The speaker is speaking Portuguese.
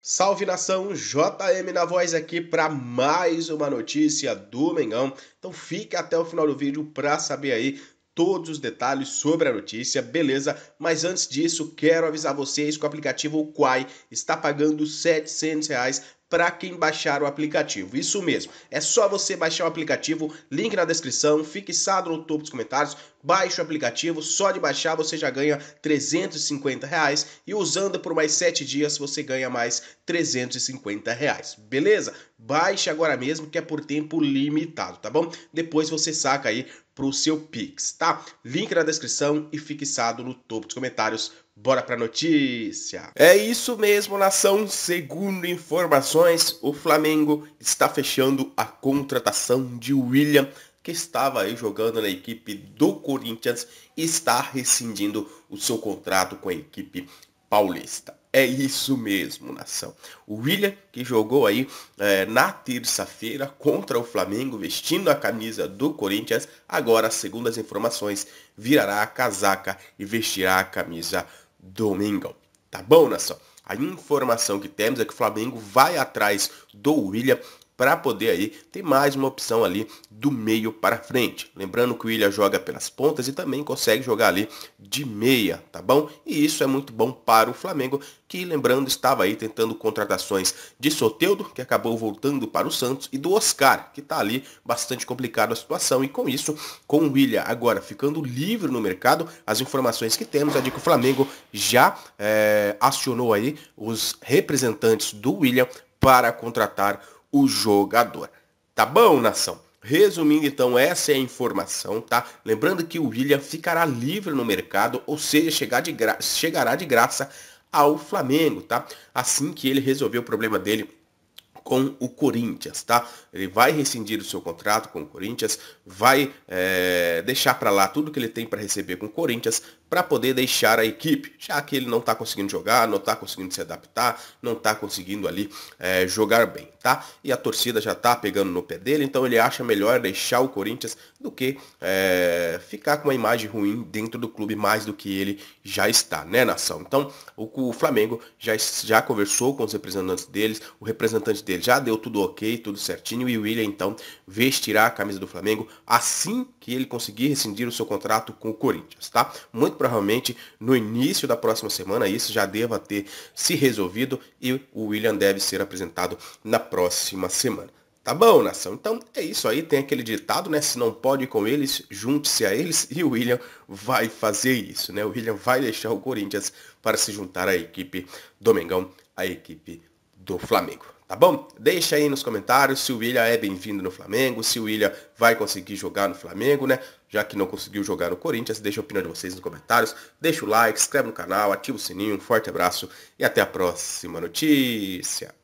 Salve nação, JM na voz aqui para mais uma notícia do Mengão. Então fique até o final do vídeo para saber aí todos os detalhes sobre a notícia, beleza? Mas antes disso, quero avisar vocês que o aplicativo Quai está pagando R$ 700 reais para quem baixar o aplicativo. Isso mesmo, é só você baixar o aplicativo, link na descrição, fixado no topo dos comentários. Baixe o aplicativo, só de baixar você já ganha 350 reais e usando por mais 7 dias você ganha mais 350 reais, beleza? Baixe agora mesmo que é por tempo limitado, tá bom? Depois você saca aí pro seu Pix, tá? Link na descrição e fixado no topo dos comentários. Bora pra notícia! É isso mesmo, nação. Segundo informações, o Flamengo está fechando a contratação de William que estava aí jogando na equipe do Corinthians, está rescindindo o seu contrato com a equipe paulista. É isso mesmo, nação. O William, que jogou aí é, na terça-feira contra o Flamengo, vestindo a camisa do Corinthians, agora, segundo as informações, virará a casaca e vestirá a camisa do Mengão. Tá bom, nação? A informação que temos é que o Flamengo vai atrás do William para poder aí ter mais uma opção ali do meio para frente. Lembrando que o Willian joga pelas pontas e também consegue jogar ali de meia, tá bom? E isso é muito bom para o Flamengo, que lembrando estava aí tentando contratações de Soteudo, que acabou voltando para o Santos, e do Oscar, que está ali bastante complicado a situação. E com isso, com o Willian agora ficando livre no mercado, as informações que temos é de que o Flamengo já é, acionou aí os representantes do Willian para contratar o jogador. Tá bom, nação? Resumindo então, essa é a informação, tá? Lembrando que o William ficará livre no mercado, ou seja, chegar de gra... chegará de graça ao Flamengo, tá? Assim que ele resolver o problema dele com o Corinthians, tá? Ele vai rescindir o seu contrato com o Corinthians, vai é, deixar para lá tudo que ele tem para receber com o Corinthians, para poder deixar a equipe, já que ele não está conseguindo jogar, não está conseguindo se adaptar, não está conseguindo ali é, jogar bem, tá? E a torcida já está pegando no pé dele, então ele acha melhor deixar o Corinthians do que é, ficar com uma imagem ruim dentro do clube mais do que ele já está, né, nação? Então o, o Flamengo já, já conversou com os representantes deles, o representante dele já deu tudo ok, tudo certinho, e o William então vestirá a camisa do Flamengo assim que ele conseguir rescindir o seu contrato com o Corinthians, tá? Muito provavelmente no início da próxima semana isso já deva ter se resolvido e o William deve ser apresentado na próxima semana. Tá bom, nação? Então é isso aí, tem aquele ditado, né? Se não pode ir com eles, junte-se a eles e o William vai fazer isso, né? O William vai deixar o Corinthians para se juntar à equipe do Mengão, à equipe do Flamengo. Tá bom? Deixa aí nos comentários se o William é bem-vindo no Flamengo, se o William vai conseguir jogar no Flamengo, né? Já que não conseguiu jogar no Corinthians, deixa a opinião de vocês nos comentários, deixa o like, inscreve no canal, ativa o sininho, um forte abraço e até a próxima notícia.